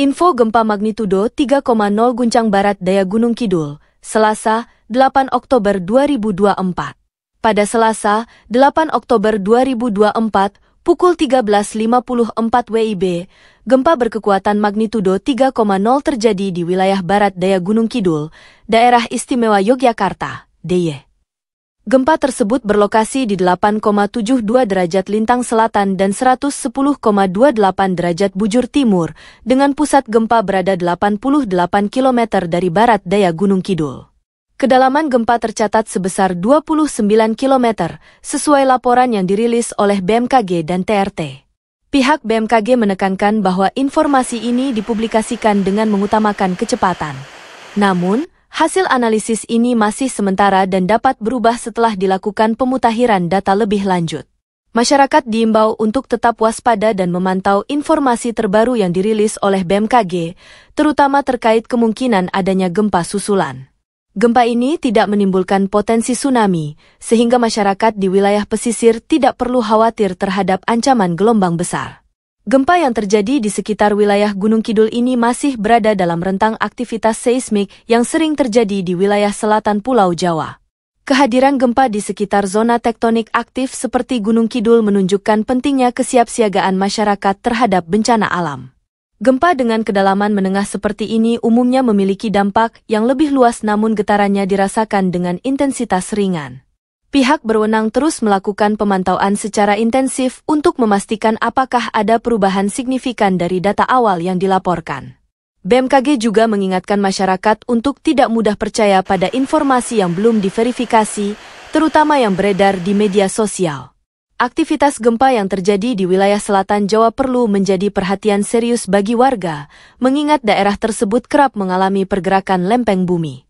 Info gempa magnitudo 3,0 guncang barat daya Gunung Kidul, Selasa, 8 Oktober 2024. Pada Selasa, 8 Oktober 2024, pukul 13.54 WIB, gempa berkekuatan magnitudo 3,0 terjadi di wilayah barat daya Gunung Kidul, daerah istimewa Yogyakarta, DIY. Gempa tersebut berlokasi di 8,72 derajat lintang selatan dan 110,28 derajat bujur timur, dengan pusat gempa berada 88 km dari barat daya Gunung Kidul. Kedalaman gempa tercatat sebesar 29 km, sesuai laporan yang dirilis oleh BMKG dan TRT. Pihak BMKG menekankan bahwa informasi ini dipublikasikan dengan mengutamakan kecepatan. Namun, Hasil analisis ini masih sementara dan dapat berubah setelah dilakukan pemutahiran data lebih lanjut. Masyarakat diimbau untuk tetap waspada dan memantau informasi terbaru yang dirilis oleh BMKG, terutama terkait kemungkinan adanya gempa susulan. Gempa ini tidak menimbulkan potensi tsunami, sehingga masyarakat di wilayah pesisir tidak perlu khawatir terhadap ancaman gelombang besar. Gempa yang terjadi di sekitar wilayah Gunung Kidul ini masih berada dalam rentang aktivitas seismik yang sering terjadi di wilayah selatan Pulau Jawa. Kehadiran gempa di sekitar zona tektonik aktif seperti Gunung Kidul menunjukkan pentingnya kesiapsiagaan masyarakat terhadap bencana alam. Gempa dengan kedalaman menengah seperti ini umumnya memiliki dampak yang lebih luas namun getarannya dirasakan dengan intensitas ringan pihak berwenang terus melakukan pemantauan secara intensif untuk memastikan apakah ada perubahan signifikan dari data awal yang dilaporkan. BMKG juga mengingatkan masyarakat untuk tidak mudah percaya pada informasi yang belum diverifikasi, terutama yang beredar di media sosial. Aktivitas gempa yang terjadi di wilayah selatan Jawa perlu menjadi perhatian serius bagi warga, mengingat daerah tersebut kerap mengalami pergerakan lempeng bumi.